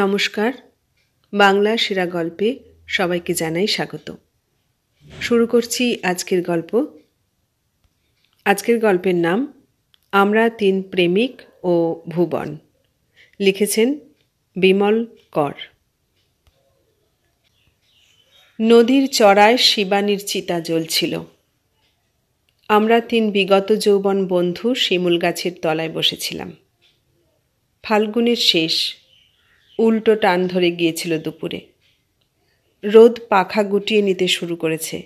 নমস্কার বাংলা সেরা গল্পে সবাইকে জানাই স্বাগত শুরু করছি আজকের গল্প আজকের গল্পের নাম আমরা তিন প্রেমিক ও ভুবন লিখেছেন বিমল কর নদীর চড়ায় শিবানীর চিতা জ্বলছিল আমরা তিন বিগত যৌবন বন্ধু শিমুল গাছের তলায় বসেছিলাম ফাল্গুনের শেষ উল্টো টান ধরে গিয়েছিল দুপুরে রোদ পাখা গুটিয়ে নিতে শুরু করেছে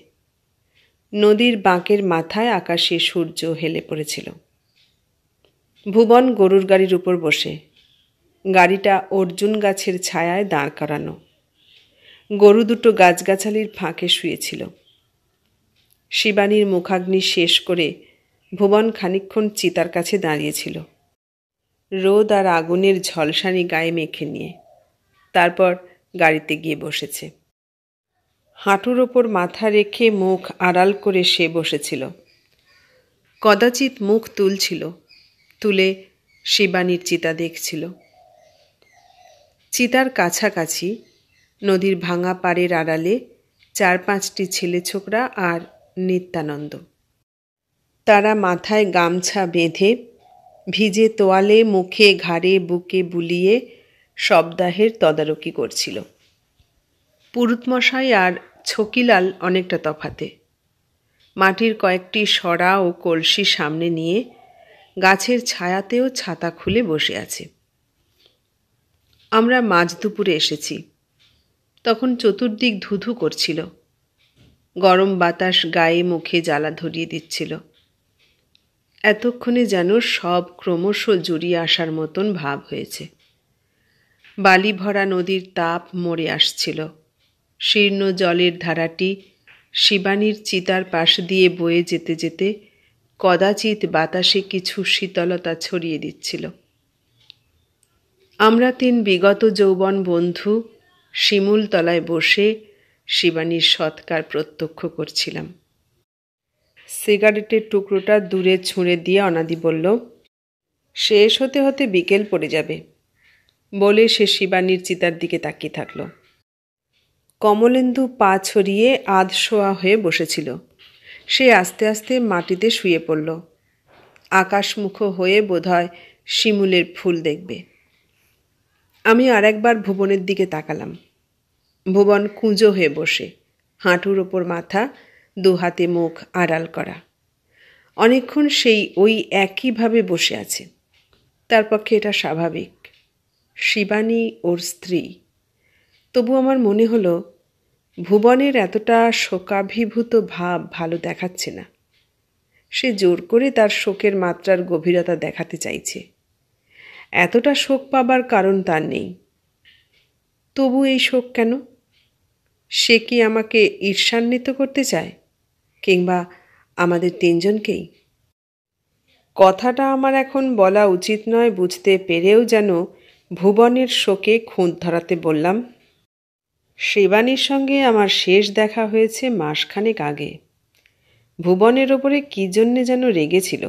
নদীর বাঁকের মাথায় আকাশে সূর্য হেলে পড়েছিল ভুবন গরুর গাড়ির উপর বসে গাড়িটা অর্জুন গাছের ছায়ায় দাঁড় করানো গরু দুটো গাছগাছালির ফাঁকে শুয়েছিল শিবানীর মুখাগ্নি শেষ করে ভুবন খানিক্ষণ চিতার কাছে দাঁড়িয়েছিল রোদ আর আগুনের ঝলসানি গায়ে মেখে নিয়ে তারপর গাড়িতে গিয়ে বসেছে হাঁটুর ওপর মাথা রেখে মুখ আড়াল করে সে বসেছিল কদাচিৎ মুখ তুলছিল তুলে শিবানীর চিতা দেখছিল চিতার কাছাকাছি নদীর ভাঙা পাড়ের আড়ালে চার পাঁচটি ছেলে ছোকরা আর নিত্যানন্দ তারা মাথায় গামছা বেঁধে ভিজে তোয়ালে মুখে ঘাড়ে বুকে বুলিয়ে শবদাহের তদারকি করছিল পুরুতমশাই আর ছকিলাল অনেকটা তফাতে মাটির কয়েকটি সরা ও কলসি সামনে নিয়ে গাছের ছায়াতেও ছাতা খুলে বসে আছে আমরা মাঝ দুপুরে এসেছি তখন চতুর্দিক ধুধু করছিল গরম বাতাস গায়ে মুখে জ্বালা ধরিয়ে দিচ্ছিল এতক্ষণে যেন সব ক্রমশ জুড়িয়ে আসার মতন ভাব হয়েছে বালি ভরা নদীর তাপ মরে আসছিল শীর্ণ জলের ধারাটি শিবানীর চিতার পাশ দিয়ে বয়ে যেতে যেতে কদাচিৎ বাতাসে কিছু শীতলতা ছড়িয়ে দিচ্ছিল আমরা তিন বিগত যৌবন বন্ধু শিমুলতলায় বসে শিবানীর সৎকার প্রত্যক্ষ করছিলাম সিগারেটের টুকরোটা দূরে ছুঁড়ে দিয়ে অনাদি বলল শেষ হতে হতে বিকেল পড়ে যাবে বলে সে শিবানীর চিতার দিকে তাকিয়ে থাকল কমলেন্দু পা ছড়িয়ে আধ শোয়া হয়ে বসেছিল সে আস্তে আস্তে মাটিতে শুয়ে পড়ল আকাশমুখ হয়ে বোধহয় শিমুলের ফুল দেখবে আমি আর একবার ভুবনের দিকে তাকালাম ভুবন কুঁজো হয়ে বসে হাঁটুর ওপর মাথা দুহাতে মুখ আড়াল করা অনেকক্ষণ সেই ওই একইভাবে বসে আছে তার পক্ষে এটা স্বাভাবিক শিবানী ওর স্ত্রী তবু আমার মনে হলো ভুবনের এতটা শোকাভিভূত ভাব ভালো দেখাচ্ছে না সে জোর করে তার শোকের মাত্রার গভীরতা দেখাতে চাইছে এতটা শোক পাবার কারণ তার নেই তবু এই শোক কেন সে কি আমাকে ঈর্ষান্বিত করতে চায় কিংবা আমাদের তিনজনকেই কথাটা আমার এখন বলা উচিত নয় বুঝতে পেরেও যেন ভুবনের শোকে খুঁত ধরাতে বললাম শিবানীর সঙ্গে আমার শেষ দেখা হয়েছে মাসখানেক আগে ভুবনের ওপরে কী জন্যে যেন রেগেছিল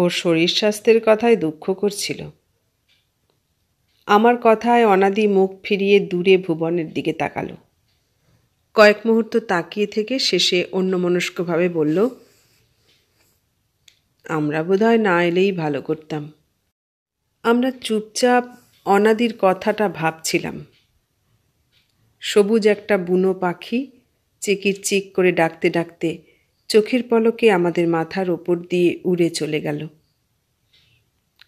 ওর শরীর স্বাস্থ্যের কথায় দুঃখ করছিল আমার কথায় অনাদি মুখ ফিরিয়ে দূরে ভুবনের দিকে তাকালো কয়েক মুহূর্ত তাকিয়ে থেকে শেষে অন্যমনস্কভাবে বলল আমরা বোধহয় না এলেই ভালো করতাম আমরা চুপচাপ অনাদির কথাটা ভাবছিলাম সবুজ একটা বুনো পাখি চিকির চিক করে ডাকতে ডাকতে চোখের পলকে আমাদের মাথার ওপর দিয়ে উড়ে চলে গেল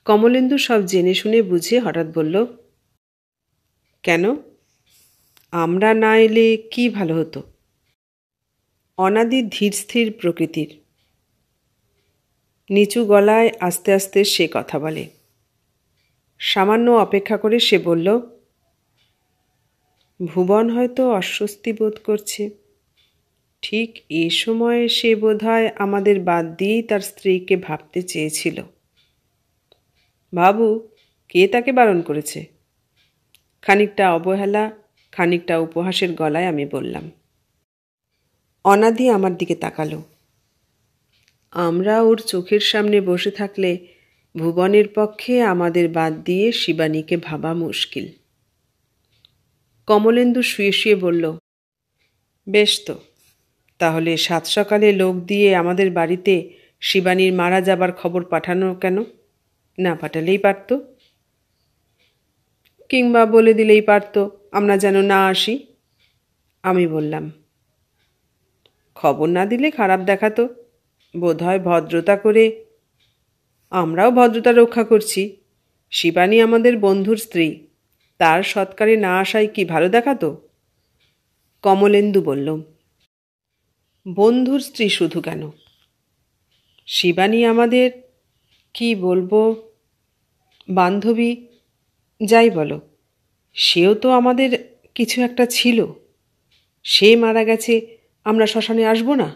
কমলেন্দু সব জেনে শুনে বুঝে হঠাৎ বলল কেন আমরা না এলে কি ভালো হতো অনাদি ধীর স্থির প্রকৃতির নিচু গলায় আস্তে আস্তে সে কথা বলে সামান্য অপেক্ষা করে সে বলল ভুবন হয়তো অস্বস্তি বোধ করছে ঠিক এ সময়ে সে বোধহয় আমাদের বাদ দিয়েই তার স্ত্রীকে ভাবতে চেয়েছিল বাবু কে তাকে বারণ করেছে খানিকটা অবহেলা খানিকটা উপহাসের গলায় আমি বললাম অনাদি আমার দিকে তাকালো আমরা ওর চোখের সামনে বসে থাকলে ভুবনের পক্ষে আমাদের বাদ দিয়ে শিবানীকে ভাবা মুশকিল কমলেন্দু শুয়ে শুয়ে বলল বেশ তো তাহলে সাত সকালে লোক দিয়ে আমাদের বাড়িতে শিবানীর মারা যাবার খবর পাঠানো কেন না পাঠালেই পারত কিংবা বলে দিলেই পারত আমরা যেন না আসি আমি বললাম খবর না দিলে খারাপ দেখাতো বোধহয় ভদ্রতা করে আমরাও ভদ্রতা রক্ষা করছি শিবানী আমাদের বন্ধুর স্ত্রী তার সৎকারে না আসায় কি ভালো দেখাতো কমলেন্দু বলল বন্ধুর স্ত্রী শুধু কেন শিবানী আমাদের কি বলবো বান্ধবী যাই বলো সেও তো আমাদের কিছু একটা ছিল সে মারা গেছে আমরা শ্মশানে আসবো না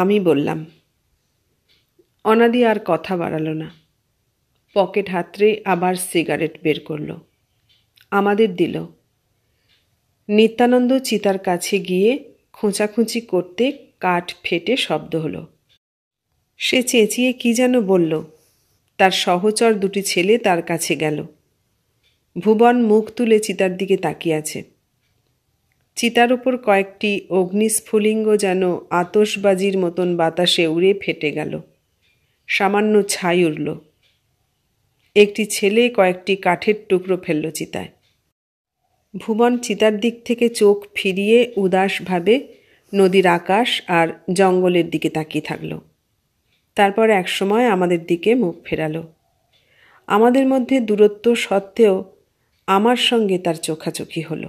আমি বললাম অনাদি আর কথা বাড়ালো না পকেট হাতরে আবার সিগারেট বের করল আমাদের দিল নিত্যানন্দ চিতার কাছে গিয়ে খোঁচাখুঁচি করতে কাঠ ফেটে শব্দ হলো সে চেঁচিয়ে কি যেন বলল তার সহচর দুটি ছেলে তার কাছে গেল ভুবন মুখ তুলে চিতার দিকে তাকিয়ে আছে চিতার উপর কয়েকটি অগ্নিস্ফুলিঙ্গ যেন আতসবাজির মতন বাতাসে উড়ে ফেটে গেল সামান্য ছাই উড়ল একটি ছেলে কয়েকটি কাঠের টুকরো ফেলল চিতায় ভুবন চিতার দিক থেকে চোখ ফিরিয়ে উদাসভাবে নদীর আকাশ আর জঙ্গলের দিকে তাকিয়ে থাকল তারপর একসময় আমাদের দিকে মুখ ফেরালো আমাদের মধ্যে দূরত্ব সত্ত্বেও আমার সঙ্গে তার চোখাচোখি হলো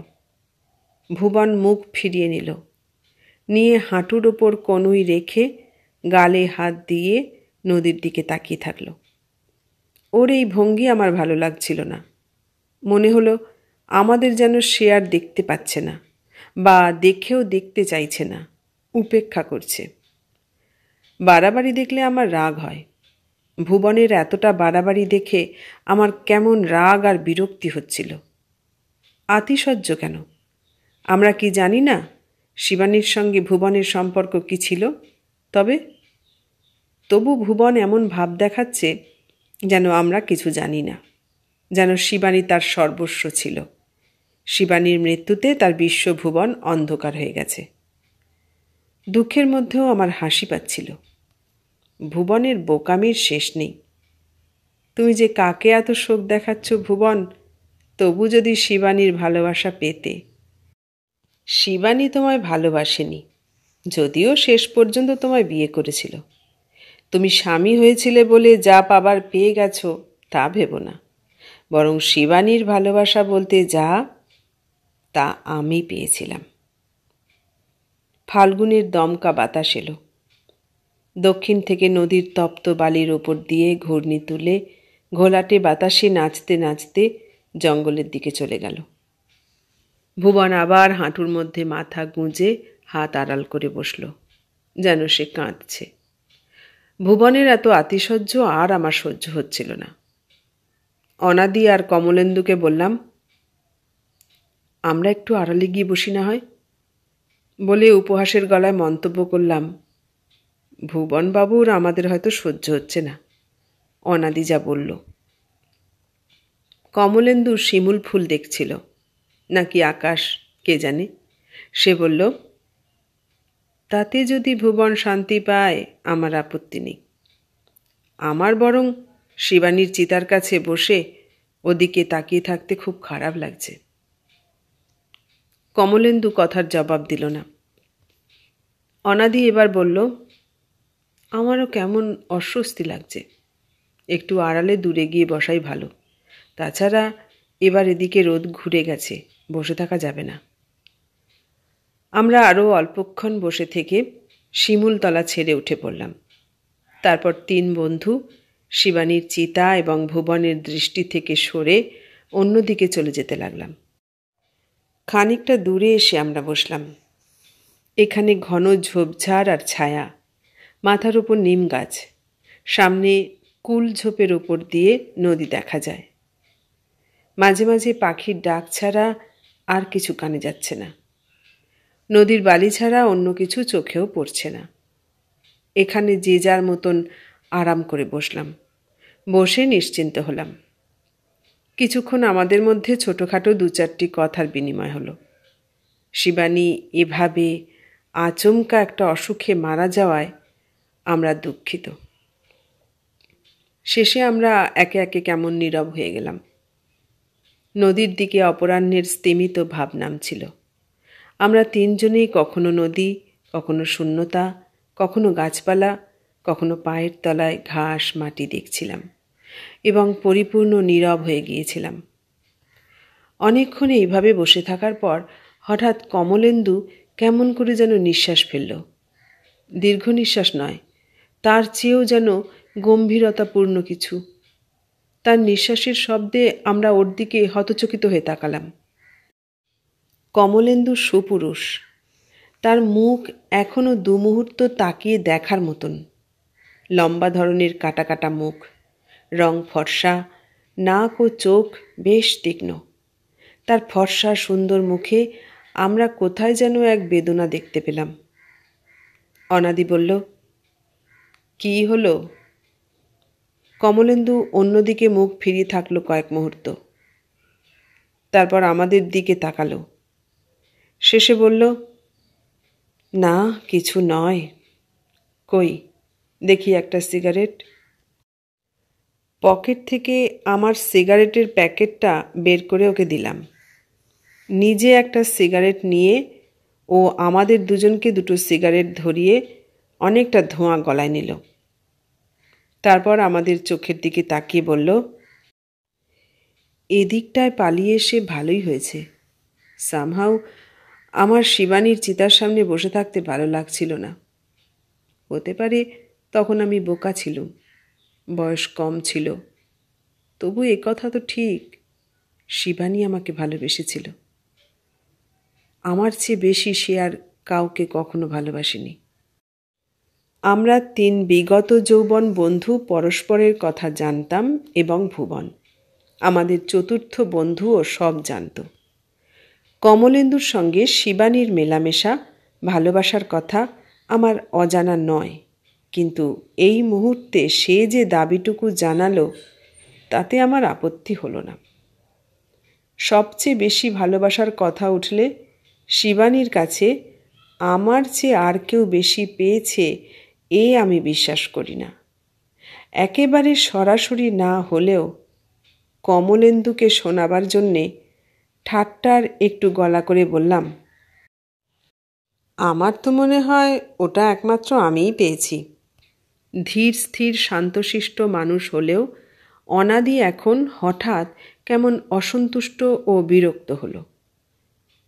ভুবন মুখ ফিরিয়ে নিল নিয়ে হাঁটুর ওপর কনুই রেখে গালে হাত দিয়ে নদীর দিকে তাকিয়ে থাকলো ওর এই ভঙ্গি আমার ভালো লাগছিল না মনে হলো আমাদের যেন সে আর দেখতে পাচ্ছে না বা দেখেও দেখতে চাইছে না উপেক্ষা করছে বাড়াবাড়ি দেখলে আমার রাগ হয় ভুবনের এতটা বাড়াবাড়ি দেখে আমার কেমন রাগ আর বিরক্তি হচ্ছিল আতিশয্য কেন আমরা কি জানি না শিবানীর সঙ্গে ভুবনের সম্পর্ক কি ছিল তবে তবু ভুবন এমন ভাব দেখাচ্ছে যেন আমরা কিছু জানি না যেন শিবানী তার সর্বস্ব ছিল শিবানীর মৃত্যুতে তার বিশ্ব ভুবন অন্ধকার হয়ে গেছে দুঃখের মধ্যেও আমার হাসি পাচ্ছিল ভুবনের বোকামির শেষ নেই তুমি যে কাকে এত শোক দেখাচ্ছ ভুবন তবু যদি শিবানীর ভালোবাসা পেতে শিবানী তোমায় ভালোবাসেনি যদিও শেষ পর্যন্ত তোমায় বিয়ে করেছিল তুমি স্বামী হয়েছিলে বলে যা পাবার পেয়ে গেছো তা ভেব না বরং শিবানীর ভালোবাসা বলতে যা তা আমি পেয়েছিলাম ফাল্গুনের দমকা বাতাস এলো দক্ষিণ থেকে নদীর তপ্ত বালির ওপর দিয়ে ঘূর্ণি তুলে ঘোলাটে বাতাসে নাচতে নাচতে জঙ্গলের দিকে চলে গেল ভুবন আবার হাঁটুর মধ্যে মাথা গুঁজে হাত আড়াল করে বসল যেন সে কাঁদছে ভুবনের এত আতিশয্য আর আমার সহ্য হচ্ছিল না অনাদি আর কমলেন্দুকে বললাম আমরা একটু আড়ালে গিয়ে বসি না হয় বলে উপহাসের গলায় মন্তব্য করলাম ভুবনবাবুর আমাদের হয়তো সহ্য হচ্ছে না অনাদি যা বলল কমলেন্দু শিমুল ফুল দেখছিল নাকি আকাশ কে জানে সে বলল তাতে যদি ভুবন শান্তি পায় আমার আপত্তি নেই আমার বরং শিবানীর চিতার কাছে বসে ওদিকে তাকিয়ে থাকতে খুব খারাপ লাগছে কমলেন্দু কথার জবাব দিল না অনাদি এবার বলল আমারও কেমন অস্বস্তি লাগছে একটু আড়ালে দূরে গিয়ে বসাই ভালো তাছাড়া এবার এদিকে রোদ ঘুরে গেছে বসে থাকা যাবে না আমরা আরও অল্পক্ষণ বসে থেকে শিমুলতলা ছেড়ে উঠে পড়লাম তারপর তিন বন্ধু শিবানীর চিতা এবং ভুবনের দৃষ্টি থেকে সরে অন্যদিকে চলে যেতে লাগলাম খানিকটা দূরে এসে আমরা বসলাম এখানে ঘন ঝোপঝাড় আর ছায়া মাথার উপর নিম গাছ সামনে কুল ঝোপের ওপর দিয়ে নদী দেখা যায় মাঝে মাঝে পাখির ডাক ছাড়া আর কিছু কানে যাচ্ছে না নদীর বালি ছাড়া অন্য কিছু চোখেও পড়ছে না এখানে যে যার মতন আরাম করে বসলাম বসে নিশ্চিন্ত হলাম কিছুক্ষণ আমাদের মধ্যে ছোটোখাটো দু চারটি কথার বিনিময় হলো শিবানী এভাবে আচমকা একটা অসুখে মারা যাওয়ায় আমরা দুঃখিত শেষে আমরা একে একে কেমন নীরব হয়ে গেলাম নদীর দিকে অপরাহ্নের স্তিমিত ভাব নামছিল ছিল আমরা তিনজনেই কখনো নদী কখনো শূন্যতা কখনো গাছপালা কখনো পায়ের তলায় ঘাস মাটি দেখছিলাম এবং পরিপূর্ণ নীরব হয়ে গিয়েছিলাম অনেকক্ষণ এইভাবে বসে থাকার পর হঠাৎ কমলেন্দু কেমন করে যেন নিঃশ্বাস ফেলল দীর্ঘ নিঃশ্বাস নয় তার চেয়েও যেন গম্ভীরতাপূর্ণ কিছু তার নিঃশ্বাসের শব্দে আমরা ওর দিকে হতচকিত হয়ে তাকালাম কমলেন্দু সুপুরুষ তার মুখ এখনও দু মুহূর্ত তাকিয়ে দেখার মতন লম্বা ধরনের কাটা কাটা মুখ রং ফর্সা নাক ও চোখ বেশ তীক্ষ্ণ তার ফর্সা সুন্দর মুখে আমরা কোথায় যেন এক বেদনা দেখতে পেলাম অনাদি বলল কি হলো কমলেন্দু অন্যদিকে মুখ ফিরিয়ে থাকলো কয়েক মুহূর্ত তারপর আমাদের দিকে তাকালো শেষে বলল না কিছু নয় কই দেখি একটা সিগারেট পকেট থেকে আমার সিগারেটের প্যাকেটটা বের করে ওকে দিলাম নিজে একটা সিগারেট নিয়ে ও আমাদের দুজনকে দুটো সিগারেট ধরিয়ে অনেকটা ধোঁয়া গলায় নিল তারপর আমাদের চোখের দিকে তাকিয়ে বলল এদিকটায় পালিয়ে এসে ভালোই হয়েছে সামহাউ আমার শিবানীর চিতার সামনে বসে থাকতে ভালো লাগছিল না হতে পারে তখন আমি বোকা ছিলুম বয়স কম ছিল তবু এ কথা তো ঠিক শিবানী আমাকে ভালোবেসেছিল আমার চেয়ে বেশি সে আর কাউকে কখনো ভালোবাসিনি আমরা তিন বিগত যৌবন বন্ধু পরস্পরের কথা জানতাম এবং ভুবন আমাদের চতুর্থ বন্ধুও সব জানতো কমলেন্দুর সঙ্গে শিবানীর মেলামেশা ভালোবাসার কথা আমার অজানা নয় কিন্তু এই মুহূর্তে সে যে দাবিটুকু জানালো তাতে আমার আপত্তি হলো না সবচেয়ে বেশি ভালোবাসার কথা উঠলে শিবানীর কাছে আমার চেয়ে আর কেউ বেশি পেয়েছে এ আমি বিশ্বাস করি না একেবারে সরাসরি না হলেও কমলেন্দুকে শোনাবার জন্যে ঠাট্টার একটু গলা করে বললাম আমার তো মনে হয় ওটা একমাত্র আমিই পেয়েছি ধীর স্থির শান্তশিষ্ট মানুষ হলেও অনাদি এখন হঠাৎ কেমন অসন্তুষ্ট ও বিরক্ত হলো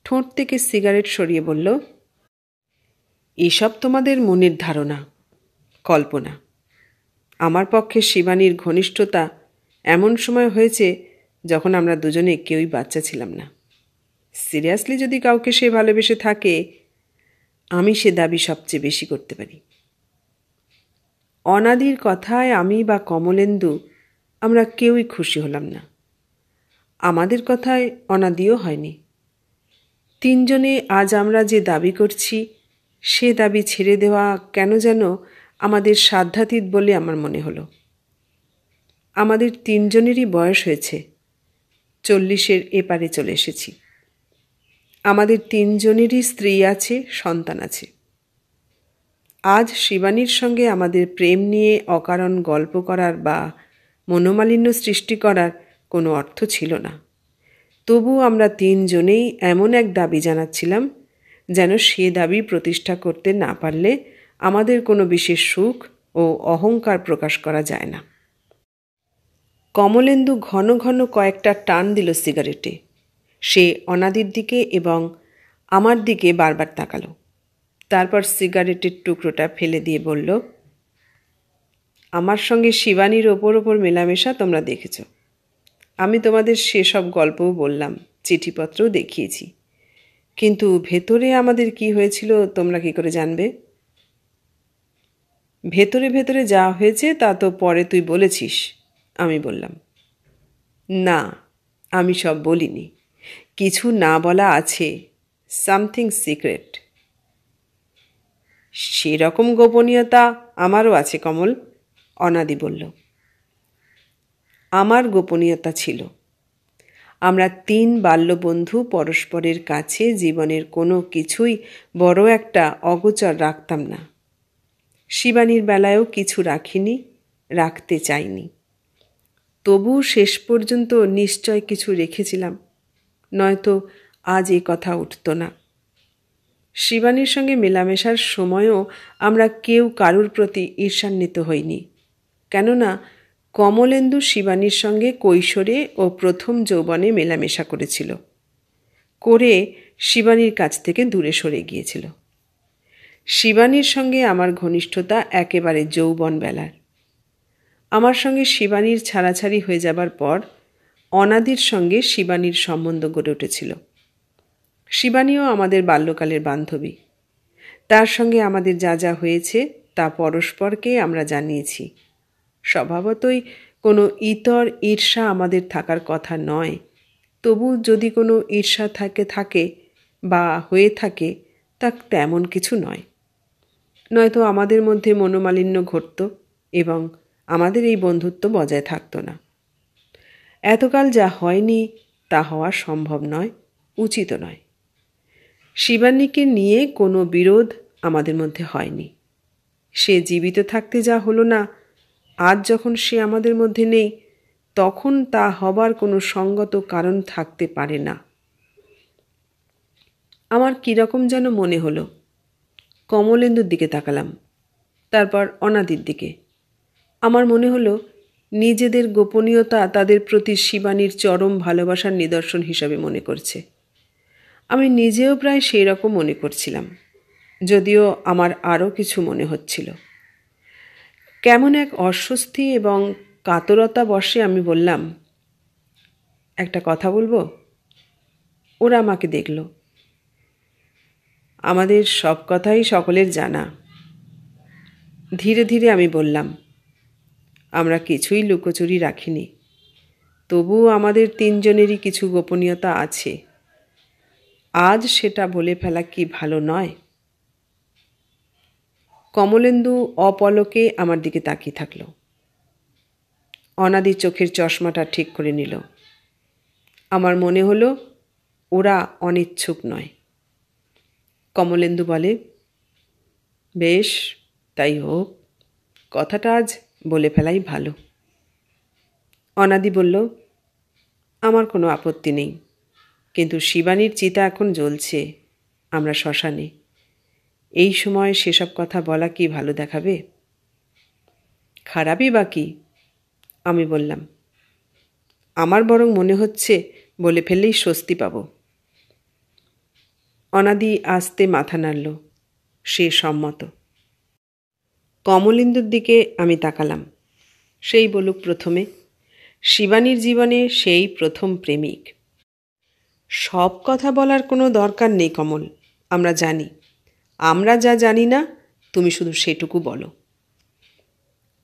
ঠোঁট থেকে সিগারেট সরিয়ে বলল এসব তোমাদের মনের ধারণা কল্পনা আমার পক্ষে শিবানীর ঘনিষ্ঠতা এমন সময় হয়েছে যখন আমরা দুজনে কেউই বাচ্চা ছিলাম না সিরিয়াসলি যদি কাউকে সে ভালোবেসে থাকে আমি সে দাবি সবচেয়ে বেশি করতে পারি অনাদির কথায় আমি বা কমলেন্দু আমরা কেউই খুশি হলাম না আমাদের কথায় অনাদিও হয়নি তিনজনে আজ আমরা যে দাবি করছি সে দাবি ছেড়ে দেওয়া কেন যেন আমাদের সাধ্যাতীত বলে আমার মনে হলো আমাদের তিনজনেরই বয়স হয়েছে চল্লিশের এপারে চলে এসেছি আমাদের তিনজনেরই স্ত্রী আছে সন্তান আছে আজ শিবানীর সঙ্গে আমাদের প্রেম নিয়ে অকারণ গল্প করার বা মনোমালিন্য সৃষ্টি করার কোনো অর্থ ছিল না তবু আমরা তিনজনেই এমন এক দাবি জানাচ্ছিলাম যেন সে দাবি প্রতিষ্ঠা করতে না পারলে আমাদের কোনো বিশেষ সুখ ও অহংকার প্রকাশ করা যায় না কমলেন্দু ঘন ঘন কয়েকটা টান দিল সিগারেটে সে অনাদির দিকে এবং আমার দিকে বারবার তাকালো তারপর সিগারেটের টুকরোটা ফেলে দিয়ে বলল আমার সঙ্গে শিবানীর ওপর ওপর মেলামেশা তোমরা দেখেছ আমি তোমাদের সেসব গল্পও বললাম চিঠিপত্রও দেখিয়েছি কিন্তু ভেতরে আমাদের কি হয়েছিল তোমরা কি করে জানবে ভেতরে ভেতরে যা হয়েছে তা তো পরে তুই বলেছিস আমি বললাম না আমি সব বলিনি কিছু না বলা আছে সামথিং সিক্রেট সেরকম গোপনীয়তা আমারও আছে কমল অনাদি বলল আমার গোপনীয়তা ছিল আমরা তিন বাল্যবন্ধু পরস্পরের কাছে জীবনের কোনো কিছুই বড় একটা অগোচর রাখতাম না শিবানীর বেলায়ও কিছু রাখিনি রাখতে চাইনি তবুও শেষ পর্যন্ত নিশ্চয় কিছু রেখেছিলাম নয়তো আজ এ কথা উঠত না শিবানীর সঙ্গে মেলামেশার সময়ও আমরা কেউ কারুর প্রতি ঈর্ষান্বিত হইনি কেননা কমলেন্দু শিবানীর সঙ্গে কৈশোরে ও প্রথম যৌবনে মেলামেশা করেছিল করে শিবানীর কাছ থেকে দূরে সরে গিয়েছিল শিবানীর সঙ্গে আমার ঘনিষ্ঠতা একেবারে যৌবন বেলার আমার সঙ্গে শিবানীর ছাড়াছাড়ি হয়ে যাবার পর অনাদির সঙ্গে শিবানীর সম্বন্ধ গড়ে উঠেছিল শিবানীও আমাদের বাল্যকালের বান্ধবী তার সঙ্গে আমাদের যা যা হয়েছে তা পরস্পরকে আমরা জানিয়েছি স্বভাবতই কোনো ইতর ঈর্ষা আমাদের থাকার কথা নয় তবু যদি কোনো ঈর্ষা থাকে থাকে বা হয়ে থাকে তা তেমন কিছু নয় নয়তো আমাদের মধ্যে মনোমালিন্য ঘটত এবং আমাদের এই বন্ধুত্ব বজায় থাকতো না এতকাল যা হয়নি তা হওয়া সম্ভব নয় উচিত নয় শিবানীকে নিয়ে কোনো বিরোধ আমাদের মধ্যে হয়নি সে জীবিত থাকতে যা হলো না আজ যখন সে আমাদের মধ্যে নেই তখন তা হবার কোনো সঙ্গত কারণ থাকতে পারে না আমার কীরকম যেন মনে হলো কমলেন্দুর দিকে তাকালাম তারপর অনাদির দিকে আমার মনে হলো নিজেদের গোপনীয়তা তাদের প্রতি শিবানীর চরম ভালোবাসার নিদর্শন হিসাবে মনে করছে আমি নিজেও প্রায় সেই রকম মনে করছিলাম যদিও আমার আরও কিছু মনে হচ্ছিল কেমন এক অস্বস্তি এবং কাতরতা বসে আমি বললাম একটা কথা বলবো ওরা আমাকে দেখল আমাদের সব কথাই সকলের জানা ধীরে ধীরে আমি বললাম আমরা কিছুই লুকোচুরি রাখিনি তবুও আমাদের তিনজনেরই কিছু গোপনীয়তা আছে আজ সেটা বলে ফেলা কি ভালো নয় কমলেন্দু অপলকে আমার দিকে তাকিয়ে থাকল অনাদি চোখের চশমাটা ঠিক করে নিল আমার মনে হলো ওরা অনিচ্ছুক নয় কমলেন্দু বলে বেশ তাই হোক কথাটা আজ বলে ফেলাই ভালো অনাদি বলল আমার কোনো আপত্তি নেই কিন্তু শিবানীর চিতা এখন জ্বলছে আমরা শ্মশানে এই সময় সেসব কথা বলা কি ভালো দেখাবে খারাপই বা কি আমি বললাম আমার বরং মনে হচ্ছে বলে ফেললেই স্বস্তি পাব অনাদি আস্তে মাথা নাড়ল সে সম্মত কমলিন্দুর দিকে আমি তাকালাম সেই বলুক প্রথমে শিবানীর জীবনে সেই প্রথম প্রেমিক সব কথা বলার কোনো দরকার নেই কমল আমরা জানি আমরা যা জানি না তুমি শুধু সেটুকু বলো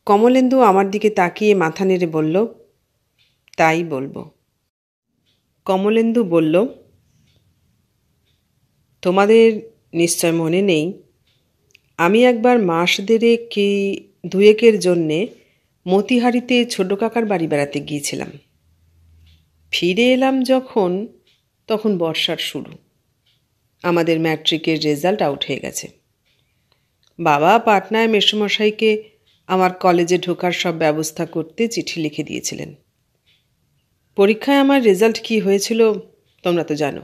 কমলেন্দু আমার দিকে তাকিয়ে মাথা নেড়ে বলল তাই বলবো কমলেন্দু বলল তোমাদের নিশ্চয় মনে নেই আমি একবার মাস দেড়ে কে দুয়েকের জন্যে মতিহারিতে ছোটো কাকার বাড়ি বেড়াতে গিয়েছিলাম ফিরে এলাম যখন তখন বর্ষার শুরু আমাদের ম্যাট্রিকের রেজাল্ট আউট হয়ে গেছে বাবা পাটনায় মেসুমশাইকে আমার কলেজে ঢোকার সব ব্যবস্থা করতে চিঠি লিখে দিয়েছিলেন পরীক্ষায় আমার রেজাল্ট কি হয়েছিল তোমরা তো জানো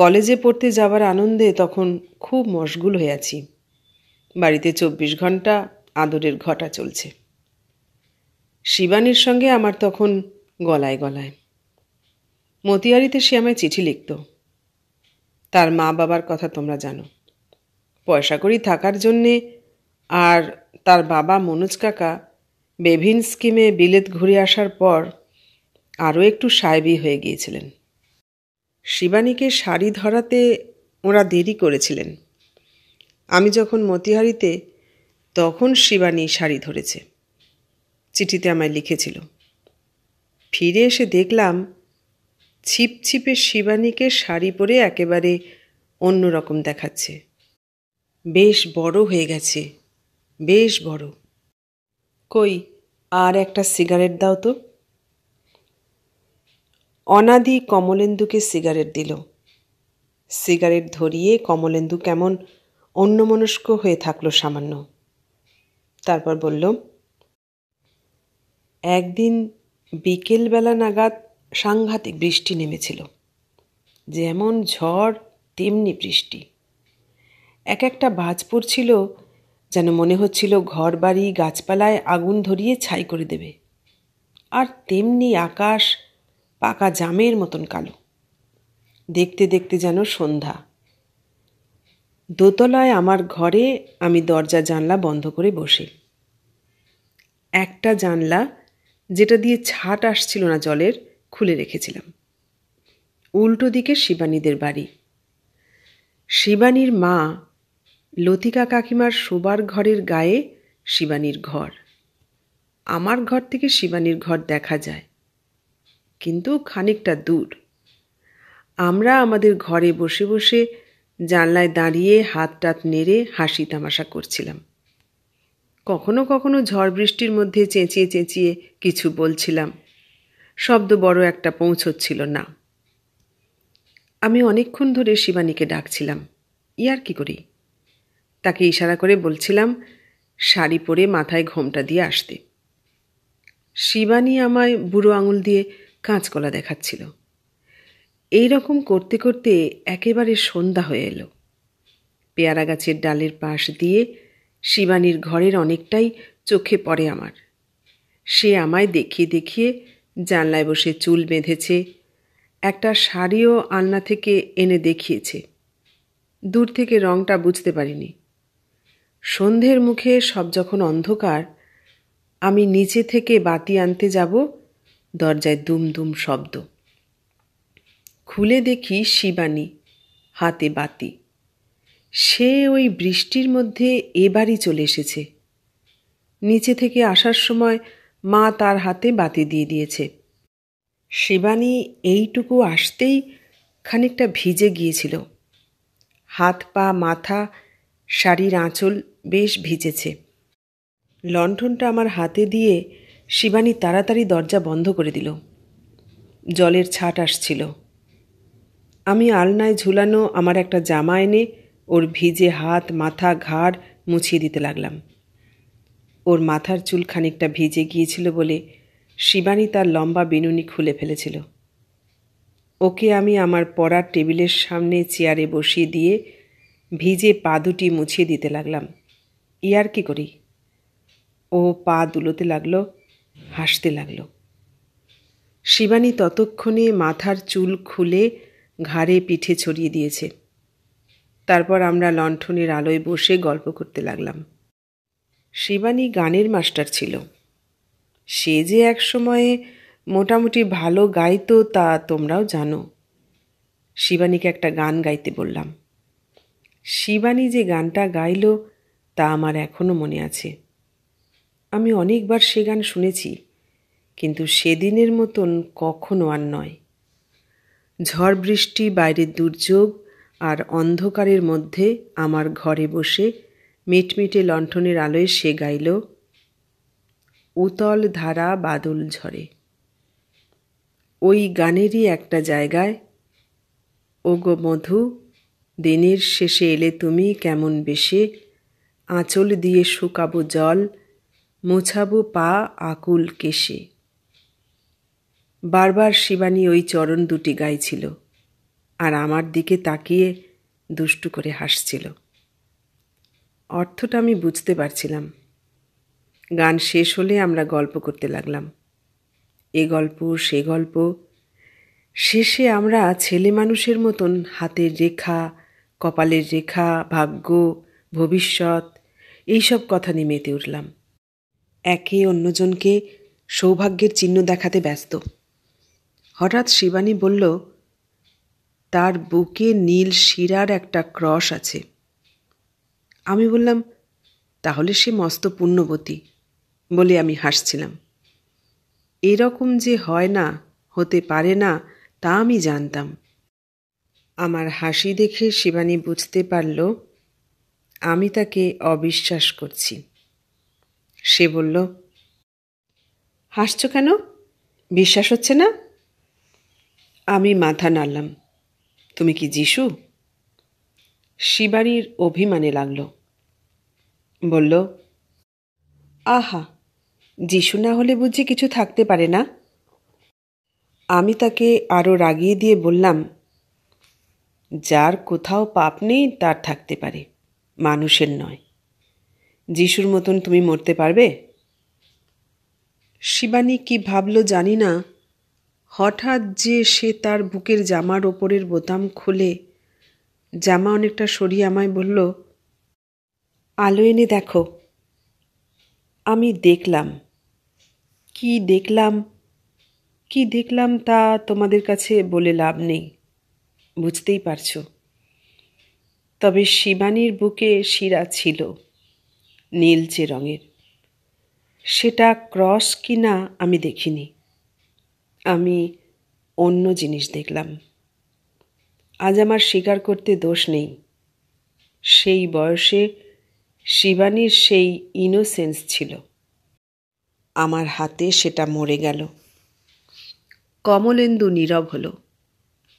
কলেজে পড়তে যাবার আনন্দে তখন খুব মশগুল হয়ে আছি বাড়িতে চব্বিশ ঘন্টা আদরের ঘটা চলছে শিবানীর সঙ্গে আমার তখন গলায় গলায় মতিয়ারিতে সে আমায় চিঠি লিখত তার মা বাবার কথা তোমরা জানো পয়সা করি থাকার জন্যে আর তার বাবা মনোজ কাকা বেভিন স্কিমে বিলেত ঘুরে আসার পর আরও একটু সাহেবী হয়ে গিয়েছিলেন শিবানীকে শাড়ি ধরাতে ওরা দেরি করেছিলেন আমি যখন মতিহারিতে তখন শিবানী শাড়ি ধরেছে চিঠিতে আমায় লিখেছিল ফিরে এসে দেখলাম ছিপছিপে শিবানীকে শাড়ি পরে একেবারে অন্যরকম দেখাচ্ছে বেশ বড় হয়ে গেছে বেশ বড় কই আর একটা সিগারেট দাও তো অনাদি কমলেন্দুকে সিগারেট দিল সিগারেট ধরিয়ে কমলেন্দু কেমন অন্যমনস্ক হয়ে থাকল সামান্য তারপর বলল একদিন বিকেলবেলা নাগাদ সাংঘাতিক বৃষ্টি নেমেছিল যেমন ঝড় তেমনি বৃষ্টি এক একটা বাজ পড়ছিল যেন মনে হচ্ছিল ঘর বাড়ি গাছপালায় আগুন ধরিয়ে ছাই করে দেবে আর তেমনি আকাশ পাকা জামের মতন কালো দেখতে দেখতে যেন সন্ধ্যা দোতলায় আমার ঘরে আমি দরজা জানলা বন্ধ করে বসি একটা জানলা যেটা দিয়ে ছাট আসছিল না জলের খুলে রেখেছিলাম উল্টো দিকে শিবানীদের বাড়ি শিবানীর মা লতিকা কাকিমার শোবার ঘরের গায়ে শিবানীর ঘর আমার ঘর থেকে শিবানীর ঘর দেখা যায় কিন্তু খানিকটা দূর আমরা আমাদের ঘরে বসে বসে জানলায় দাঁড়িয়ে হাত টাত নেড়ে হাসি তামাশা করছিলাম কখনো কখনো ঝড় বৃষ্টির মধ্যে চেঁচিয়ে চেঁচিয়ে কিছু বলছিলাম শব্দ বড় একটা পৌঁছচ্ছিল না আমি অনেকক্ষণ ধরে শিবানীকে ডাকছিলাম ইয়ার কি করি তাকে ইশারা করে বলছিলাম শাড়ি পরে মাথায় ঘোমটা দিয়ে আসতে শিবানী আমায় বুড়ো আঙুল দিয়ে কাঁচকলা দেখাচ্ছিল এই রকম করতে করতে একেবারে সন্ধ্যা হয়ে এলো পেয়ারা গাছের ডালের পাশ দিয়ে শিবানীর ঘরের অনেকটাই চোখে পড়ে আমার সে আমায় দেখিয়ে দেখিয়ে জানলায় বসে চুল বেঁধেছে একটা শাড়িও আলনা থেকে এনে দেখিয়েছে দূর থেকে রংটা বুঝতে পারিনি সন্ধ্যের মুখে সব যখন অন্ধকার আমি নিচে থেকে বাতি আনতে যাব দরজায় দুম দুম শব্দ খুলে দেখি শিবানী হাতে বাতি সে ওই বৃষ্টির মধ্যে এবারই চলে এসেছে নিচে থেকে আসার সময় মা তার হাতে বাতি দিয়ে দিয়েছে শিবানী এইটুকু আসতেই খানিকটা ভিজে গিয়েছিল হাত পা মাথা শাড়ির আঁচল বেশ ভিজেছে লণ্ঠনটা আমার হাতে দিয়ে শিবানী তাড়াতাড়ি দরজা বন্ধ করে দিল জলের ছাট আসছিল আমি আলনায় ঝুলানো আমার একটা জামা এনে ওর ভিজে হাত মাথা ঘাড় মুছিয়ে দিতে লাগলাম ওর মাথার চুল খানিকটা ভিজে গিয়েছিল বলে শিবানী তার লম্বা বিনুনি খুলে ফেলেছিল ওকে আমি আমার পড়ার টেবিলের সামনে চেয়ারে বসিয়ে দিয়ে ভিজে পা দুটি মুছিয়ে দিতে লাগলাম ইয়ার কি করি ও পা দুলোতে লাগলো হাসতে লাগলো শিবানী ততক্ষণে মাথার চুল খুলে ঘাড়ে পিঠে ছড়িয়ে দিয়েছে তারপর আমরা লণ্ঠনের আলোয় বসে গল্প করতে লাগলাম শিবানী গানের মাস্টার ছিল সে যে এক সময়ে মোটামুটি ভালো গাইতো তা তোমরাও জানো শিবানীকে একটা গান গাইতে বললাম শিবানী যে গানটা গাইল তা আমার এখনও মনে আছে আমি অনেকবার সে গান শুনেছি কিন্তু সেদিনের মতন কখনো আর নয় ঝড় বৃষ্টি বাইরের দুর্যোগ আর অন্ধকারের মধ্যে আমার ঘরে বসে মিটমিটে লণ্ঠনের আলোয় সে গাইল উতল ধারা বাদল ঝরে ওই গানেরই একটা জায়গায় ওগো মধু দিনের শেষে এলে তুমি কেমন বেশে আঁচল দিয়ে শুকাবো জল মোছাবো পা আকুল কেশে বারবার শিবানী ওই চরণ দুটি গাইছিল আর আমার দিকে তাকিয়ে দুষ্টু করে হাসছিল অর্থটা আমি বুঝতে পারছিলাম গান শেষ হলে আমরা গল্প করতে লাগলাম এ গল্প সে গল্প শেষে আমরা ছেলে মানুষের মতন হাতের রেখা কপালের রেখা ভাগ্য ভবিষ্যৎ এইসব কথা নিয়ে মেতে উঠলাম একে অন্যজনকে সৌভাগ্যের চিহ্ন দেখাতে ব্যস্ত হঠাৎ শিবানী বলল তার বুকে নীল শিরার একটা ক্রস আছে আমি বললাম তাহলে সে মস্ত পুণ্যবতী বলে আমি হাসছিলাম এরকম যে হয় না হতে পারে না তা আমি জানতাম আমার হাসি দেখে শিবানী বুঝতে পারল আমি তাকে অবিশ্বাস করছি সে বলল হাসছ কেন বিশ্বাস হচ্ছে না আমি মাথা নাড়লাম তুমি কি যিশু শিবানীর অভিমানে লাগল বলল আহা যিশু না হলে বুঝি কিছু থাকতে পারে না আমি তাকে আরও রাগিয়ে দিয়ে বললাম যার কোথাও পাপ নেই তার থাকতে পারে মানুষের নয় যিশুর মতন তুমি মরতে পারবে শিবানী কি ভাবল জানি না হঠাৎ যে সে তার বুকের জামার ওপরের বোতাম খুলে জামা অনেকটা সরিয়ে আমায় বলল আলো এনে দেখো আমি দেখলাম কি দেখলাম কি দেখলাম তা তোমাদের কাছে বলে লাভ নেই বুঝতেই পারছো তবে শিবানীর বুকে শিরা ছিল নীলচে রঙের সেটা ক্রস কিনা আমি দেখিনি আমি অন্য জিনিস দেখলাম আজ আমার স্বীকার করতে দোষ নেই সেই বয়সে শিবানীর সেই ইনোসেন্স ছিল আমার হাতে সেটা মরে গেল কমলেন্দু নীরব হলো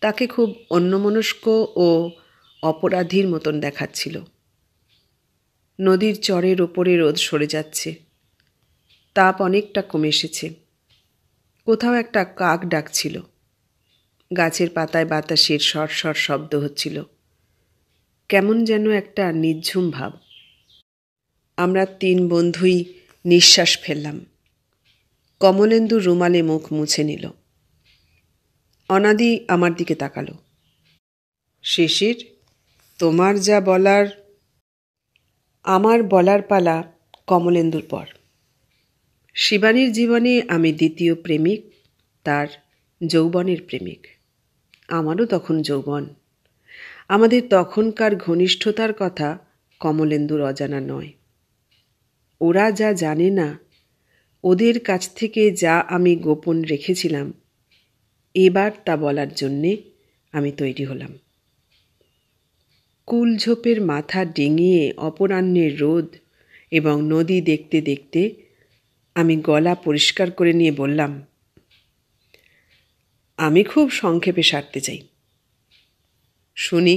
তাকে খুব অন্যমনস্ক ও অপরাধীর মতন দেখাচ্ছিল নদীর চরের ওপরে রোদ সরে যাচ্ছে তাপ অনেকটা কমে এসেছে কোথাও একটা কাক ডাকছিল গাছের পাতায় বাতাসের সর সর শব্দ হচ্ছিল কেমন যেন একটা নিঝুম ভাব আমরা তিন বন্ধুই নিঃশ্বাস ফেললাম কমলেন্দু রুমালে মুখ মুছে নিল অনাদি আমার দিকে তাকালো শিশির তোমার যা বলার আমার বলার পালা কমলেন্দুর পর শিবানীর জীবনে আমি দ্বিতীয় প্রেমিক তার যৌবনের প্রেমিক আমারও তখন যৌবন আমাদের তখনকার ঘনিষ্ঠতার কথা কমলেন্দুর অজানা নয় ওরা যা জানে না ওদের কাছ থেকে যা আমি গোপন রেখেছিলাম এবার তা বলার জন্যে আমি তৈরি হলাম কুলঝোপের মাথা ডিঙিয়ে অপরাহ্নের রোদ এবং নদী দেখতে দেখতে আমি গলা পরিষ্কার করে নিয়ে বললাম আমি খুব সংক্ষেপে সারতে চাই শুনি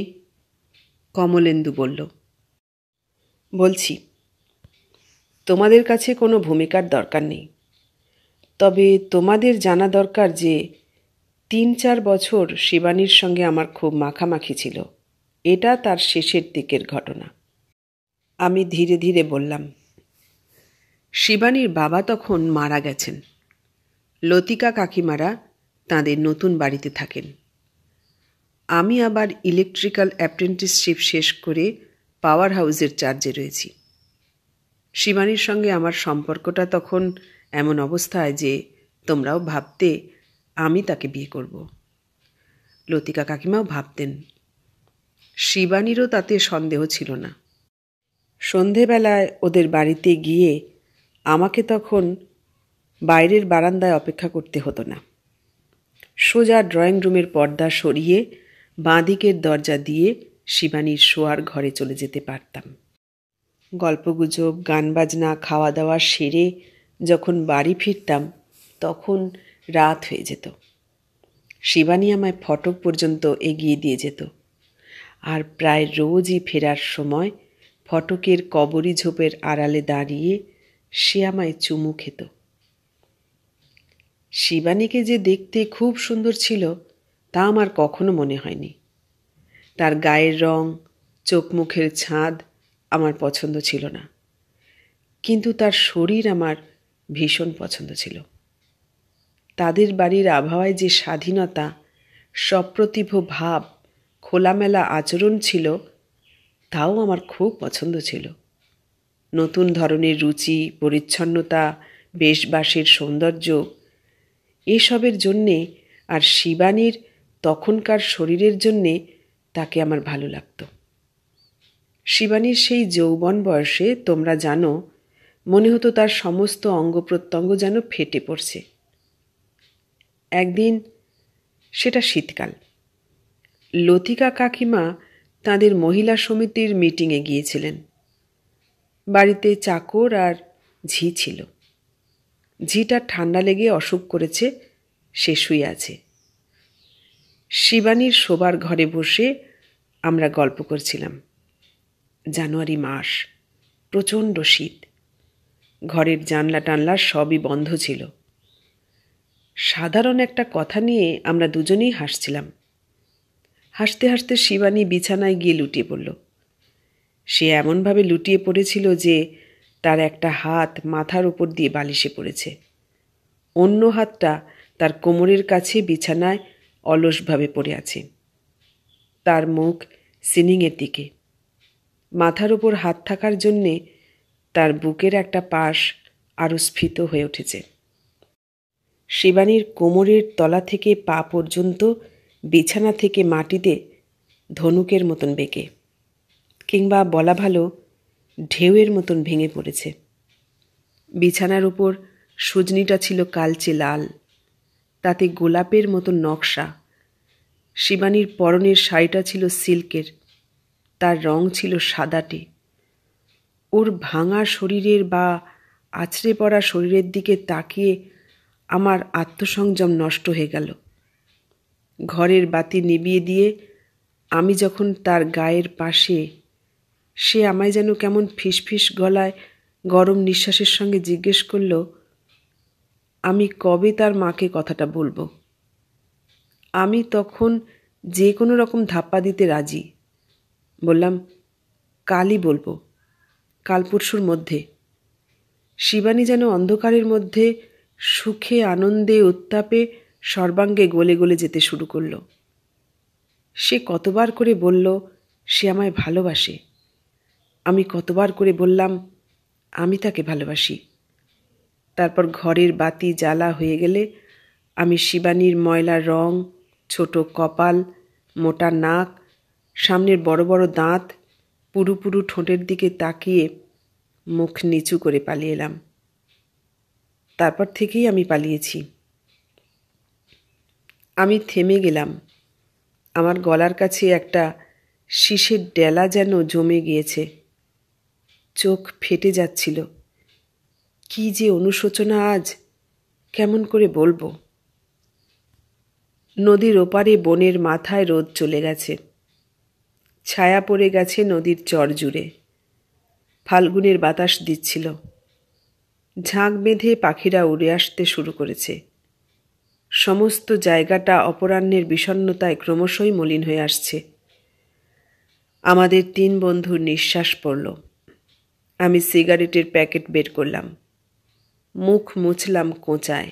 কমলেন্দু বলল বলছি তোমাদের কাছে কোনো ভূমিকার দরকার নেই তবে তোমাদের জানা দরকার যে তিন চার বছর শিবানীর সঙ্গে আমার খুব মাখামাখি ছিল এটা তার শেষের দিকের ঘটনা আমি ধীরে ধীরে বললাম শিবানীর বাবা তখন মারা গেছেন লতিকা কাকিমারা তাঁদের নতুন বাড়িতে থাকেন আমি আবার ইলেকট্রিক্যাল অ্যাপ্রেন্টিসশিপ শেষ করে পাওয়ার হাউসের চার্জে রয়েছি শিবানীর সঙ্গে আমার সম্পর্কটা তখন এমন অবস্থায় যে তোমরাও ভাবতে আমি তাকে বিয়ে করব লতিকা কাকিমাও ভাবতেন শিবানীরও তাতে সন্দেহ ছিল না সন্ধেবেলায় ওদের বাড়িতে গিয়ে আমাকে তখন বাইরের বারান্দায় অপেক্ষা করতে হতো না সোজা ড্রয়িং রুমের পর্দা সরিয়ে বাঁদিকের দরজা দিয়ে শিবানীর শোয়ার ঘরে চলে যেতে পারতাম গল্পগুজব গান বাজনা খাওয়া দাওয়া সেরে যখন বাড়ি ফিরতাম তখন রাত হয়ে যেত শিবানী আমায় ফটক পর্যন্ত এগিয়ে দিয়ে যেত আর প্রায় রোজই ফেরার সময় ফটকের কবরি ঝোপের আড়ালে দাঁড়িয়ে সে আমায় চুমু খেত শিবানীকে যে দেখতে খুব সুন্দর ছিল তা আমার কখনো মনে হয়নি তার গায়ের রং চোখ মুখের ছাঁদ আমার পছন্দ ছিল না কিন্তু তার শরীর আমার ভীষণ পছন্দ ছিল তাদের বাড়ির আবহাওয়ায় যে স্বাধীনতা সপ্রতিভ ভাব খোলামেলা আচরণ ছিল তাও আমার খুব পছন্দ ছিল নতুন ধরনের রুচি পরিচ্ছন্নতা বেশবাসের সৌন্দর্য এসবের জন্যে আর শিবানীর তখনকার শরীরের জন্যে তাকে আমার ভালো লাগত শিবানীর সেই যৌবন বয়সে তোমরা জানো মনে হতো তার সমস্ত অঙ্গ প্রত্যঙ্গ যেন ফেটে পড়ছে একদিন সেটা শীতকাল লতিকা কাকিমা তাদের মহিলা সমিতির মিটিংয়ে গিয়েছিলেন বাড়িতে চাকর আর ঝি ছিল ঝিটা ঠান্ডা লেগে অসুখ করেছে সে শুয়ে আছে শিবানীর শোবার ঘরে বসে আমরা গল্প করছিলাম জানুয়ারি মাস প্রচণ্ড শীত ঘরের জানলা টানলা সবই বন্ধ ছিল সাধারণ একটা কথা নিয়ে আমরা দুজনেই হাসছিলাম হাসতে হাসতে শিবানী বিছানায় গিয়ে লুটিয়ে পড়ল সে এমনভাবে লুটিয়ে পড়েছিল যে তার একটা হাত মাথার উপর দিয়ে বালিশে পড়েছে অন্য হাতটা তার কোমরের কাছে বিছানায় অলসভাবে পড়ে আছে তার মুখ সিনিংয়ের দিকে মাথার ওপর হাত থাকার জন্যে তার বুকের একটা পাশ আরও স্ফীত হয়ে উঠেছে শিবানীর কোমরের তলা থেকে পা পর্যন্ত বিছানা থেকে মাটিতে ধনুকের মতন বেঁকে কিংবা বলা ভালো ঢেউয়ের মতন ভেঙে পড়েছে বিছানার উপর সজনিটা ছিল কালচে লাল তাতে গোলাপের মতো নকশা শিবানীর পরনের শাড়িটা ছিল সিল্কের তার রং ছিল সাদাটে ওর ভাঙা শরীরের বা আছড়ে পড়া শরীরের দিকে তাকিয়ে আমার আত্মসংযম নষ্ট হয়ে গেল ঘরের বাতি নিবিয়ে দিয়ে আমি যখন তার গায়ের পাশে সে আমায় যেন কেমন ফিসফিস গলায় গরম নিঃশ্বাসের সঙ্গে জিজ্ঞেস করল আমি কবে তার মাকে কথাটা বলবো আমি তখন যে কোনো রকম ধাপ্পা দিতে রাজি বললাম কালই বলবো কাল পরশুর মধ্যে শিবানী যেন অন্ধকারের মধ্যে সুখে আনন্দে উত্তাপে সর্বাঙ্গে গলে গলে যেতে শুরু করল সে কতবার করে বলল সে আমায় ভালোবাসে আমি কতবার করে বললাম আমি তাকে ভালোবাসি তারপর ঘরের বাতি জ্বালা হয়ে গেলে আমি শিবানীর ময়লা রং ছোট কপাল মোটা নাক সামনের বড় বড় দাঁত পুরু পুরু ঠোঁটের দিকে তাকিয়ে মুখ নিচু করে পালিয়ে এলাম তারপর থেকেই আমি পালিয়েছি আমি থেমে গেলাম আমার গলার কাছে একটা শিশের ডেলা যেন জমে গিয়েছে চোখ ফেটে যাচ্ছিল কি যে অনুশোচনা আজ কেমন করে বলবো নদীর ওপারে বনের মাথায় রোদ চলে গেছে ছায়া পড়ে গেছে নদীর চর জুড়ে ফাল্গুনের বাতাস দিচ্ছিল ঝাঁক বেঁধে পাখিরা উড়ে আসতে শুরু করেছে সমস্ত জায়গাটা অপরাহ্নের বিষণ্নতায় ক্রমশই মলিন হয়ে আসছে আমাদের তিন বন্ধুর নিঃশ্বাস পড়ল আমি সিগারেটের প্যাকেট বের করলাম মুখ মুছলাম কোঁচায়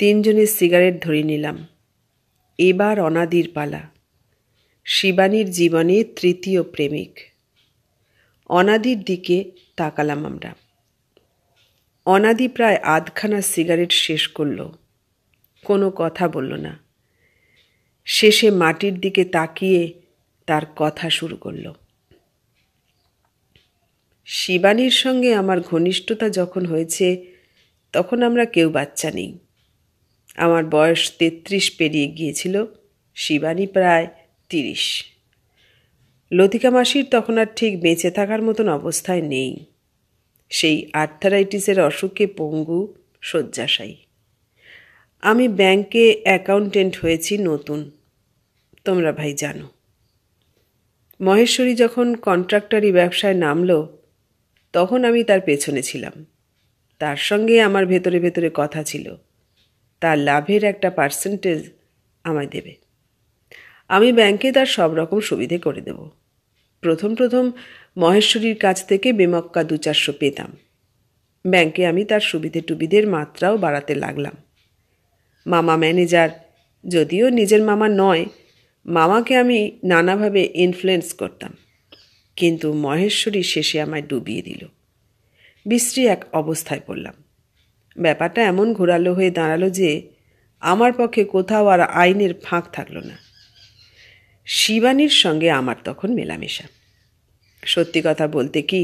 তিনজনের সিগারেট ধরে নিলাম এবার অনাদির পালা শিবানীর জীবনে তৃতীয় প্রেমিক অনাদির দিকে তাকালাম আমরা অনাদি প্রায় আধখানা সিগারেট শেষ করল কোনো কথা বলল না শেষে মাটির দিকে তাকিয়ে তার কথা শুরু করলো শিবানীর সঙ্গে আমার ঘনিষ্ঠতা যখন হয়েছে তখন আমরা কেউ বাচ্চা নেই আমার বয়স তেত্রিশ পেরিয়ে গিয়েছিল শিবানী প্রায় তিরিশ লতিকা মাসির তখন আর ঠিক বেঁচে থাকার মতন অবস্থায় নেই সেই আর্থারাইটিসের অসুখে পঙ্গু শয্যাশায়ী আমি ব্যাংকে অ্যাকাউন্টেন্ট হয়েছি নতুন তোমরা ভাই জানো মহেশ্বরী যখন কন্ট্রাক্টরি ব্যবসায় নামলো তখন আমি তার পেছনে ছিলাম তার সঙ্গে আমার ভেতরে ভেতরে কথা ছিল তার লাভের একটা পার্সেন্টেজ আমায় দেবে আমি ব্যাংকে তার সব রকম সুবিধে করে দেব প্রথম প্রথম মহেশ্বরীর কাছ থেকে বেমক্কা দু চারশো পেতাম ব্যাংকে আমি তার সুবিধে টুবিধের মাত্রাও বাড়াতে লাগলাম মামা ম্যানেজার যদিও নিজের মামা নয় মামাকে আমি নানাভাবে ইনফ্লুয়েন্স করতাম কিন্তু মহেশ্বরী শেষে আমায় ডুবিয়ে দিল বিশ্রী এক অবস্থায় পড়লাম ব্যাপারটা এমন ঘোরালো হয়ে দাঁড়ালো যে আমার পক্ষে কোথাও আর আইনের ফাঁক থাকল না শিবানীর সঙ্গে আমার তখন মেলামেশা সত্যি কথা বলতে কি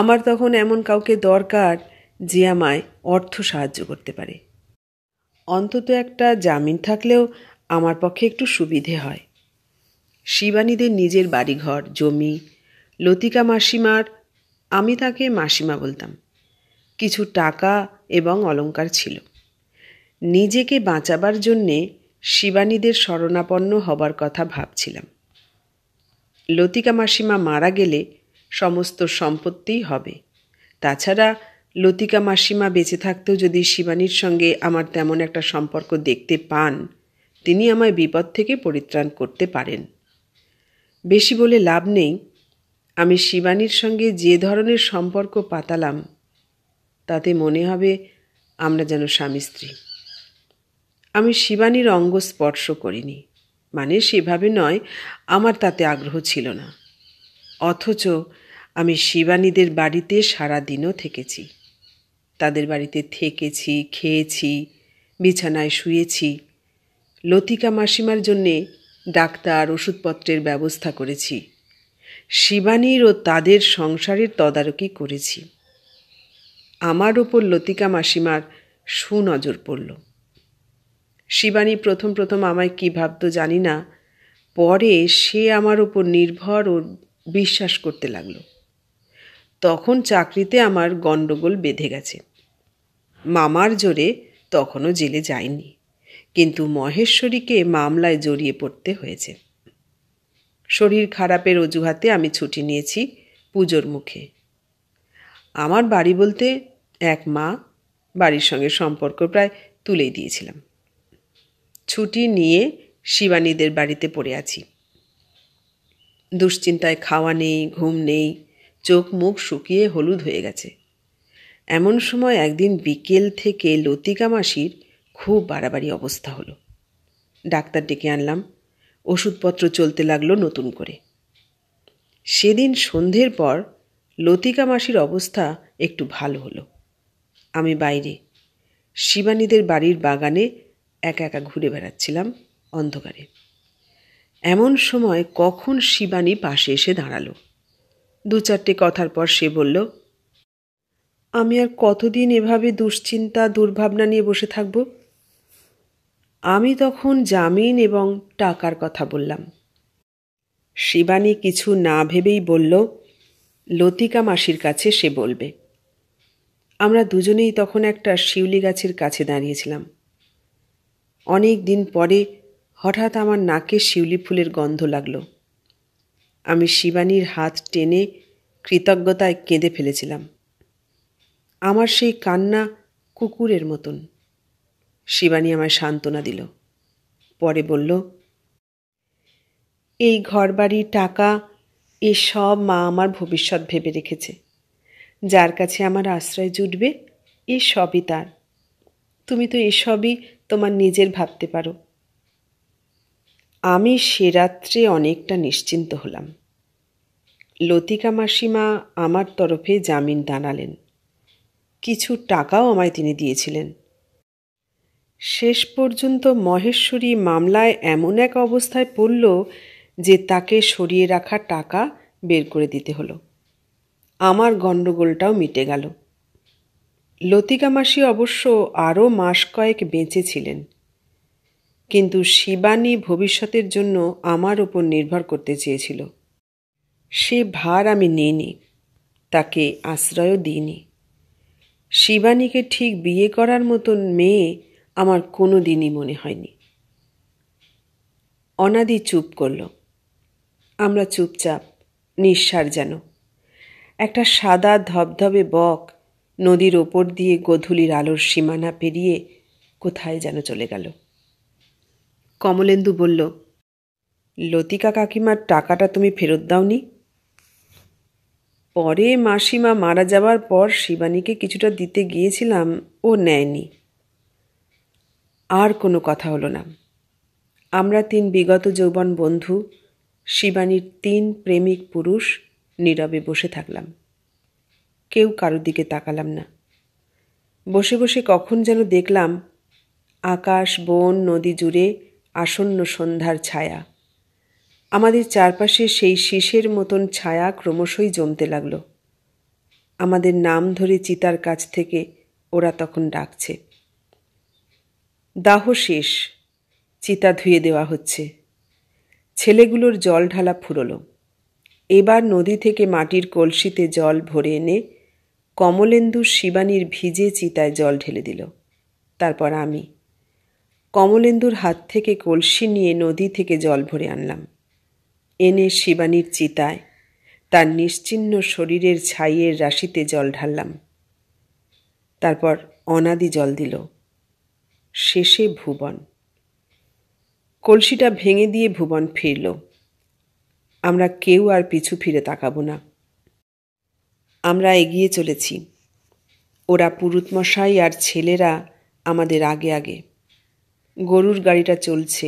আমার তখন এমন কাউকে দরকার যে আমায় অর্থ সাহায্য করতে পারে অন্তত একটা জামিন থাকলেও আমার পক্ষে একটু সুবিধে হয় শিবানীদের নিজের বাড়িঘর জমি লতিকা মাসিমার আমি তাকে মাসিমা বলতাম কিছু টাকা এবং অলঙ্কার ছিল নিজেকে বাঁচাবার জন্যে শিবানীদের শরণাপন্ন হবার কথা ভাবছিলাম লতিকা মাসিমা মারা গেলে সমস্ত সম্পত্তিই হবে তাছাড়া লতিকা মাসিমা বেঁচে থাকতেও যদি শিবানীর সঙ্গে আমার তেমন একটা সম্পর্ক দেখতে পান তিনি আমায় বিপদ থেকে পরিত্রাণ করতে পারেন বেশি বলে লাভ নেই আমি শিবানীর সঙ্গে যে ধরনের সম্পর্ক পাতালাম তাতে মনে হবে আমরা যেন স্বামী স্ত্রী আমি শিবানীর অঙ্গ স্পর্শ করিনি মানে সেভাবে নয় আমার তাতে আগ্রহ ছিল না অথচ আমি শিবানীদের বাড়িতে সারাদিনও থেকেছি তাদের বাড়িতে থেকেছি খেয়েছি বিছানায় শুয়েছি লতিকা মাসিমার জন্যে ডাক্তার ওষুধপত্রের ব্যবস্থা করেছি শিবানীর ও তাদের সংসারের তদারকি করেছি আমার ওপর লতিকা মাসিমার সুনজর পড়ল শিবানী প্রথম প্রথম আমায় কী ভাবত জানি না পরে সে আমার ওপর নির্ভর ও বিশ্বাস করতে লাগলো তখন চাকরিতে আমার গণ্ডগোল বেঁধে গেছে মামার জোরে তখনও জেলে যায়নি কিন্তু মহেশ্বরীকে মামলায় জড়িয়ে পড়তে হয়েছে শরীর খারাপের অজুহাতে আমি ছুটি নিয়েছি পুজোর মুখে আমার বাড়ি বলতে এক মা বাড়ির সঙ্গে সম্পর্ক প্রায় তুলেই দিয়েছিলাম ছুটি নিয়ে শিবানীদের বাড়িতে পড়ে আছি দুশ্চিন্তায় খাওয়া নেই ঘুম নেই চোখ মুখ শুকিয়ে হলুদ হয়ে গেছে এমন সময় একদিন বিকেল থেকে লতিকা মাসির খুব বাড়াবাড়ি অবস্থা হলো ডাক্তার ডেকে আনলাম ওষুধপত্র চলতে লাগলো নতুন করে সেদিন সন্ধ্যের পর লতিকা মাসির অবস্থা একটু ভালো হলো আমি বাইরে শিবানীদের বাড়ির বাগানে একা একা ঘুরে বেড়াচ্ছিলাম অন্ধকারে এমন সময় কখন শিবানী পাশে এসে দাঁড়ালো দু চারটে কথার পর সে বলল আমি আর কতদিন এভাবে দুশ্চিন্তা দুর্ভাবনা নিয়ে বসে থাকবো আমি তখন জামিন এবং টাকার কথা বললাম শিবানী কিছু না ভেবেই বলল লতিকা মাসির কাছে সে বলবে আমরা দুজনেই তখন একটা শিউলি গাছের কাছে দাঁড়িয়েছিলাম অনেক দিন পরে হঠাৎ আমার নাকে শিউলি ফুলের গন্ধ লাগলো আমি শিবানীর হাত টেনে কৃতজ্ঞতায় কেঁদে ফেলেছিলাম আমার সেই কান্না কুকুরের মতন শিবানী আমায় সান্ত্বনা দিল পরে বলল এই ঘরবাড়ি টাকা এসব মা আমার ভবিষ্যৎ ভেবে রেখেছে যার কাছে আমার আশ্রয় জুটবে এসবই তার তুমি তো এসবই তোমার নিজের ভাবতে পারো আমি সে রাত্রে অনেকটা নিশ্চিন্ত হলাম লতিকা মাসিমা আমার তরফে জামিন দাঁড়ালেন কিছু টাকাও আমায় তিনি দিয়েছিলেন শেষ পর্যন্ত মহেশ্বরী মামলায় এমন এক অবস্থায় পড়ল যে তাকে সরিয়ে রাখা টাকা বের করে দিতে হলো আমার গণ্ডগোলটাও মিটে গেল লতিকা মাসি অবশ্য আরও মাস কয়েক বেঁচে ছিলেন কিন্তু শিবানী ভবিষ্যতের জন্য আমার ওপর নির্ভর করতে চেয়েছিল সে ভার আমি নিইনি তাকে আশ্রয়ও দিইনি শিবানীকে ঠিক বিয়ে করার মতন মেয়ে আমার কোনো দিনই মনে হয়নি অনাদি চুপ করল আমরা চুপচাপ নিঃসার যেন একটা সাদা ধবধবে বক নদীর ওপর দিয়ে গধূলির আলোর সীমানা পেরিয়ে কোথায় যেন চলে গেল কমলেন্দু বলল লতিকা কাকিমার টাকাটা তুমি ফেরত দাওনি পরে মাসিমা মারা যাওয়ার পর শিবানীকে কিছুটা দিতে গিয়েছিলাম ও নেয়নি আর কোনো কথা হলো না আমরা তিন বিগত যৌবন বন্ধু শিবানীর তিন প্রেমিক পুরুষ নীরবে বসে থাকলাম কেউ কারোর দিকে তাকালাম না বসে বসে কখন যেন দেখলাম আকাশ বন নদী জুড়ে আসন্ন সন্ধ্যার ছায়া আমাদের চারপাশে সেই শীষের মতন ছায়া ক্রমশই জমতে লাগল আমাদের নাম ধরে চিতার কাছ থেকে ওরা তখন ডাকছে দাহ শেষ চিতা ধুয়ে দেওয়া হচ্ছে ছেলেগুলোর জল ঢালা ফুরল এবার নদী থেকে মাটির কলসিতে জল ভরে এনে কমলেন্দু শিবানীর ভিজে চিতায় জল ঢেলে দিল তারপর আমি কমলেন্দুর হাত থেকে কলসি নিয়ে নদী থেকে জল ভরে আনলাম এনে শিবানীর চিতায় তার নিশ্চিন্ন শরীরের ছাইয়ের রাশিতে জল ঢাললাম তারপর অনাদি জল দিল শেষে ভুবন কলসিটা ভেঙে দিয়ে ভুবন ফিরল আমরা কেউ আর পিছু ফিরে তাকাবো না আমরা এগিয়ে চলেছি ওরা পুরুতমশাই আর ছেলেরা আমাদের আগে আগে গরুর গাড়িটা চলছে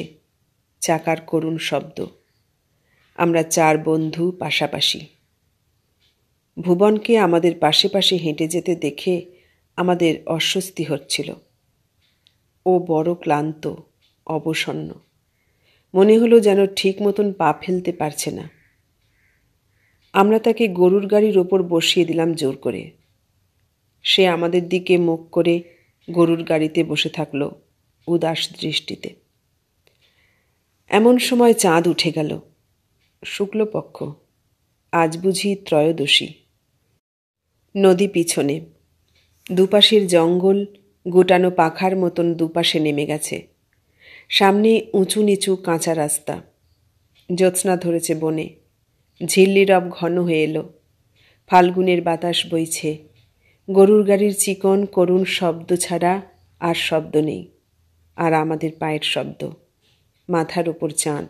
চাকার করুণ শব্দ আমরা চার বন্ধু পাশাপাশি ভুবনকে আমাদের পাশে পাশে হেঁটে যেতে দেখে আমাদের অস্বস্তি হচ্ছিল ও বড় ক্লান্ত অবসন্ন মনে হলো যেন ঠিক মতন পা ফেলতে পারছে না আমরা তাকে গরুর গাড়ির ওপর বসিয়ে দিলাম জোর করে সে আমাদের দিকে মুখ করে গরুর গাড়িতে বসে থাকল উদাস দৃষ্টিতে এমন সময় চাঁদ উঠে গেল শুক্লপক্ষ আজ বুঝি ত্রয়োদশী নদী পিছনে দুপাশের জঙ্গল গোটানো পাখার মতন দুপাশে নেমে গেছে সামনে উঁচু নিচু কাঁচা রাস্তা জ্যোৎস্না ধরেছে বনে ঝিল্লিরব ঘন হয়ে এলো ফাল্গুনের বাতাস বইছে গরুর গাড়ির চিকন করুণ শব্দ ছাড়া আর শব্দ নেই আর আমাদের পায়ের শব্দ মাথার উপর চাঁদ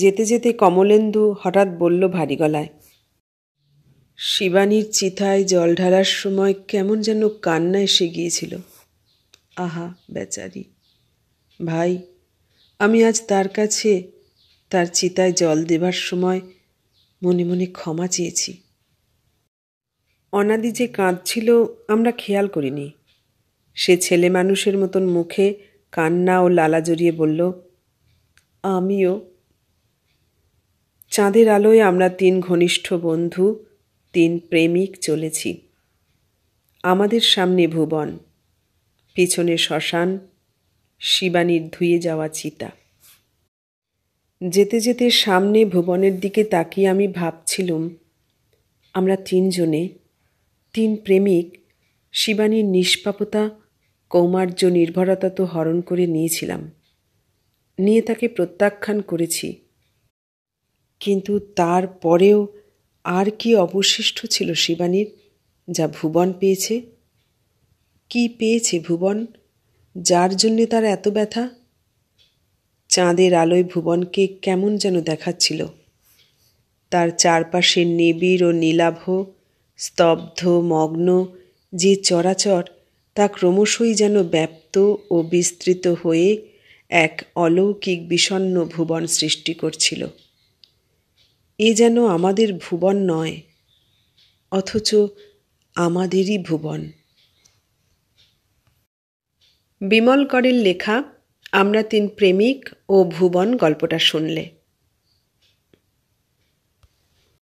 যেতে যেতে কমলেন্দু হঠাৎ বলল ভারী গলায় শিবানীর চিতায় জল ঢালার সময় কেমন যেন কান্না এসে গিয়েছিল আহা বেচারি ভাই আমি আজ তার কাছে তার চিতায় জল দেবার সময় মনে মনে ক্ষমা চেয়েছি অনাদি যে কাঁদছিল আমরা খেয়াল করিনি সে ছেলে মানুষের মতন মুখে কান্না ও লালা জড়িয়ে বলল আমিও চাঁদের আলোয় আমরা তিন ঘনিষ্ঠ বন্ধু তিন প্রেমিক চলেছি আমাদের সামনে ভুবন পিছনে শ্মশান শিবানীর ধুয়ে যাওয়া চিতা যেতে যেতে সামনে ভুবনের দিকে তাকিয়ে আমি ভাবছিলুম আমরা তিনজনে তিন প্রেমিক শিবানীর নিষ্পাপতা কৌমার্য নির্ভরতা তো হরণ করে নিয়েছিলাম নিয়ে তাকে প্রত্যাখ্যান করেছি কিন্তু তারপরেও পরেও আর কি অবশিষ্ট ছিল শিবানীর যা ভুবন পেয়েছে কি পেয়েছে ভুবন যার জন্যে তার এত ব্যথা চাঁদের আলোয় ভুবনকে কেমন যেন দেখাচ্ছিল তার চারপাশে নিবিড় ও নীলাভ স্তব্ধ মগ্ন যে চরাচর তা ক্রমশই যেন ব্যপ্ত ও বিস্তৃত হয়ে এক অলৌকিক বিষণ্ন ভুবন সৃষ্টি করছিল এ যেন আমাদের ভুবন নয় অথচ আমাদেরই ভুবন বিমল করের লেখা আমরা তিন প্রেমিক ও ভুবন গল্পটা শুনলে